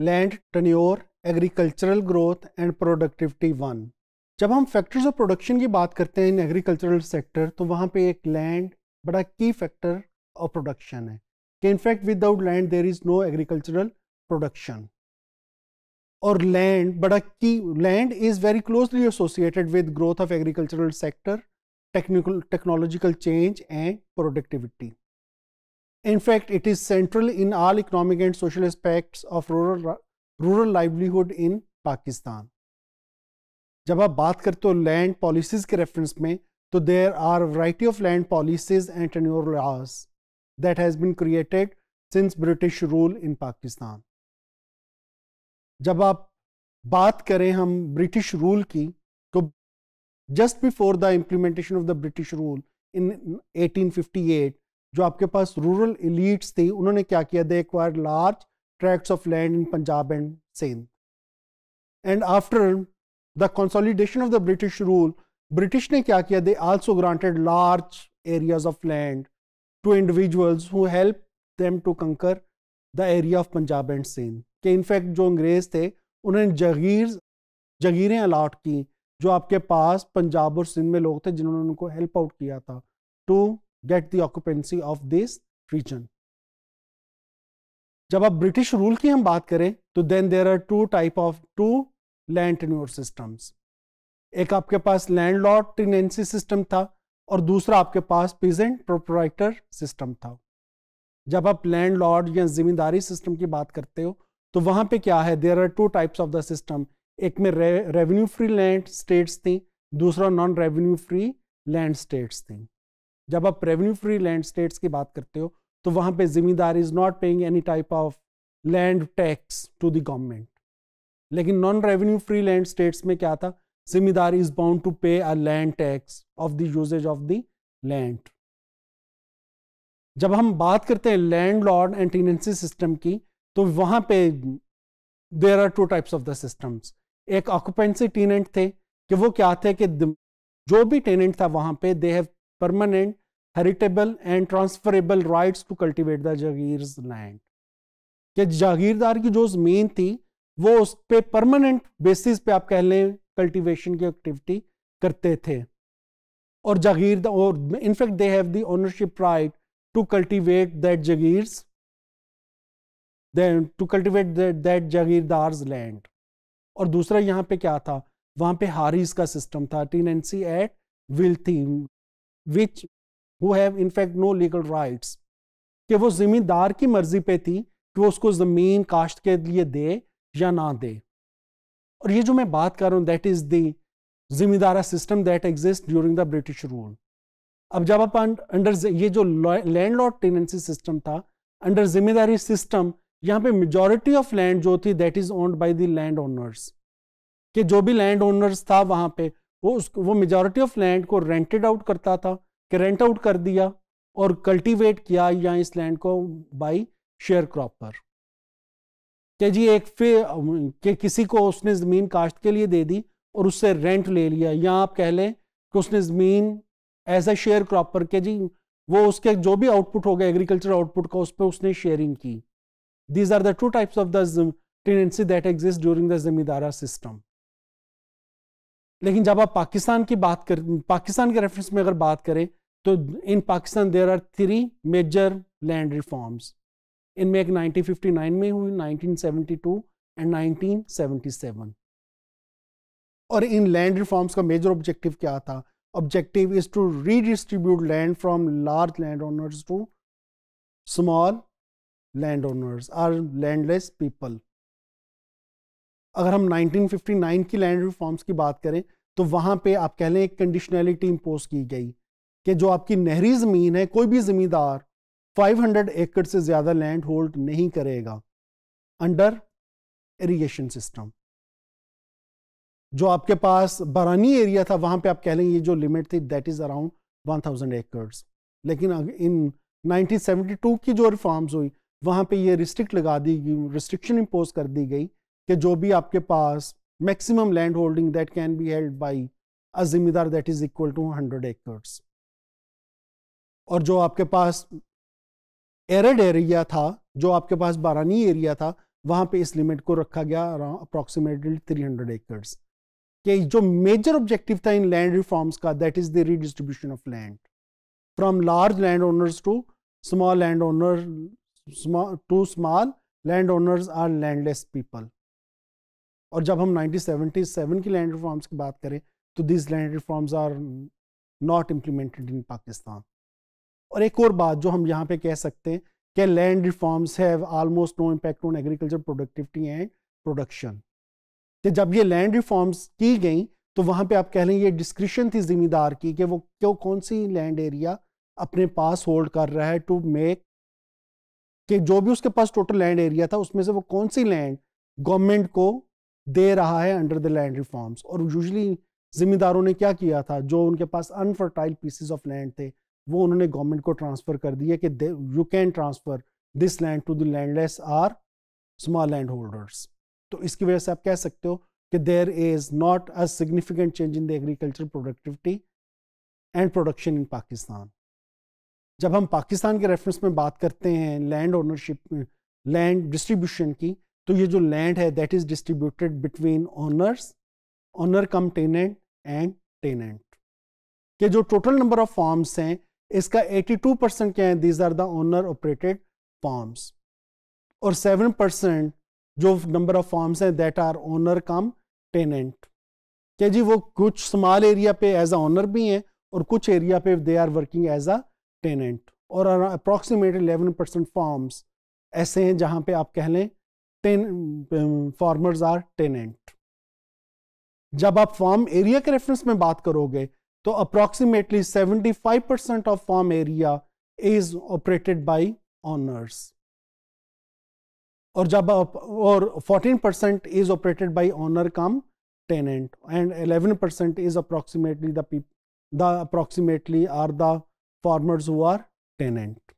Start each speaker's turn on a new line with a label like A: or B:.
A: Land tenure agricultural growth and productivity one जब हम factors of production की बात करते हैं इन एग्रीकल्चरल सेक्टर तो वहाँ पे एक लैंड बड़ा की फैक्टर ऑफ प्रोडक्शन है कि in fact without land there is no agricultural production और लैंड बड़ा की land is very closely associated with growth of agricultural sector technical technological change and productivity In fact, it is central in all economic and social aspects of rural rural livelihood in Pakistan. जब आप बात करते हो land policies के reference में तो there are variety of land policies and tenure laws that has been created since British rule in Pakistan जब आप बात करें हम ब्रिटिश रूल की तो just before the implementation of the British rule in 1858 जो आपके पास रूरल इलीट्स थी उन्होंने क्या किया they acquire large tracts of land in Punjab and Sindh and after the consolidation of the British rule British ने क्या किया they also granted large areas of land to individuals who help them to conquer the area of Punjab and Sindh के in fact जो अंग्रेज थे उन्होंने Jagir जगीरें allot की जो आपके पास पंजाब और सिंध में लोग थे जिन्होंने उनको हेल्प आउट किया था to get the occupancy of this region जब आप ब्रिटिश रूल की हम बात करें तो then there are two type of two land tenure systems एक आपके पास लैंड लॉर्ड टेनेंसी सिस्टम था और दूसरा आपके पास पीजेंट प्रोपराइटर सिस्टम था जब आप लैंड लॉर्ड या जिम्मेदारी सिस्टम की बात करते हो तो वहां पे क्या है there are two types of the system एक में रेवेन्यू फ्री लैंड स्टेट्स थी दूसरा non revenue free land states थी जब आप रेवेन्यू फ्री लैंड स्टेट्स की बात करते हो तो वहां पे zamindar is not paying any type of land tax to the government लेकिन non revenue free land states में क्या था zamindar is bound to pay a land tax of the usages of the land जब हम बात करते हैं landlord and tenancy system की तो वहां पे there are two types of the systems एक ऑक्यूपेंसी टीनेंट थे कि वो क्या थे कि जो भी टेनेंट था वहां पे they have permanent, heritable and transferable rights to cultivate the Jagir's land. कि जागीरदार की जो जमीन थी वो उस पर परमानेंट बेसिस पे आप कह लें कल्टीवेशन की एक्टिविटी करते थे और जागीर और in fact they have the ownership right to cultivate that जगीर्स टू कल्टीवेट दैट जागीरदार्स लैंड और दूसरा यहाँ पे क्या था वहाँ पे हारिस का सिस्टम था टीनेंसी एट विल थी which who have in fact no legal rights कि वो ज़मींदार की मर्ज़ी पे थी कि वो उसको ज़मीन काश्त के लिए दे या ना दे और ये जो मैं बात कर रहा हूँ that is the zamindari system that exist during the British rule अब जब आप अंडर ये जो लैंड लॉर्ड टेनेंसी सिस्टम था अंडर जिम्मेदारी सिस्टम यहाँ पे मेजोरिटी ऑफ लैंड जो थी that is owned by the land owners के जो भी लैंड ओनर्स था वहां पे वो उस वो मेजोरिटी ऑफ लैंड को रेंटेड आउट करता था कि रेंट आउट कर दिया और कल्टीवेट किया या इस लैंड को बाई शेयर क्रॉपर क्या जी एक फे के किसी को उसने ज़मीन काश्त के लिए दे दी और उससे रेंट ले लिया या आप कह लें कि उसने ज़मीन एज ए शेयर क्रॉपर के जी वो उसके जो भी आउटपुट हो गया एग्रीकल्चर आउटपुट का उस पर उसने शेयरिंग की these are the two types of the tenancy that exist during the zamindari system लेकिन जब आप पाकिस्तान की बात कर पाकिस्तान के रेफरेंस में अगर बात करें तो in Pakistan there are three major land reforms इनमें एक 1959 में हुई 1972 एंड 1977 और इन लैंड रिफॉर्म्स का मेजर ऑब्जेक्टिव क्या था objective is to redistribute land from large land owners to small land owners or landless people अगर हम 1959 की लैंड रिफॉर्म्स की बात करें तो वहां पे आप कह लें एक कंडीशनैलिटी इम्पोज की गई कि जो आपकी नहरी ज़मीन है कोई भी ज़मींदार 500 एकड़ से ज़्यादा लैंड होल्ड नहीं करेगा अंडर इरीगेशन सिस्टम जो आपके पास बरानी एरिया था वहां पे आप कह लें ये जो लिमिट थी दैट इज़ अराउंड 1000 एकड़ लेकिन इन 1972 की जो रिफॉर्म्स हुई वहां पे ये रिस्ट्रिक्ट लगा दी गई रिस्ट्रिक्शन इम्पोज कर दी गई कि जो भी आपके पास maximum land holding that can be held by a zimidar that is equal to 100 acres और जो आपके पास एरड एरिया था जो आपके पास बारानी एरिया था वहां पे इस लिमिट को रखा गया अप्रोक्सीमेटली 300 एकर्स कि जो मेजर ऑब्जेक्टिव था इन लैंड रिफॉर्म्स का that is the redistribution of land from large land owners to small land owner to small land owners or landless people और जब हम नाइनटीन की लैंड रिफॉर्म्स की बात करें तो this land reforms are not implemented in Pakistan और एक और बात जो हम यहाँ पे कह सकते हैं कि land reforms have almost no impact on agriculture productivity and production कि जब ये लैंड रिफॉर्म्स की गई तो वहाँ पे आप कह लें ये डिस्क्रिप्शन थी जिम्मेदार की कि वो क्यों कौन सी लैंड एरिया अपने पास होल्ड कर रहा है टू मेक कि जो भी उसके पास टोटल लैंड एरिया था उसमें से वो कौन सी लैंड गवर्नमेंट को दे रहा है अंडर द लैंड रिफॉर्म्स और यूजली ज़िम्मेदारों ने क्या किया था जो उनके पास अनफर्टाइल पीसिस ऑफ लैंड थे वो उन्होंने गवर्नमेंट को ट्रांसफ़र कर दिया कि you can transfer this land to the landless or small land holders तो इसकी वजह से आप कह सकते हो कि there is not a significant change in the agriculture productivity and production in Pakistan जब हम पाकिस्तान के रेफरेंस में बात करते हैं लैंड ओनरशिप लैंड डिस्ट्रीब्यूशन की तो ये जो लैंड है that is distributed between owners owner cum tenant and tenant के जो टोटल नंबर ऑफ फॉर्म्स हैं इसका 82 परसेंट क्या है these are the owner operated farms और 7 परसेंट जो नंबर ऑफ फॉर्म्स हैं that are owner cum tenant क्या जी वो कुछ स्मॉल एरिया पे एज अ ऑनर भी हैं और कुछ एरिया पे they are working as a tenant और अप्रोक्सीमेट 11 परसेंट फॉर्म्स ऐसे हैं जहां पे आप कह लें टेन फार्मर्स आर टेनेंट जब आप फार्म एरिया के रेफरेंस में बात करोगे तो approximately 75 percent of farm area is operated by owners और जब आप और 14 percent is operated by owner cum tenant and 11% percent is approximately people the approximately are the farmers who are tenant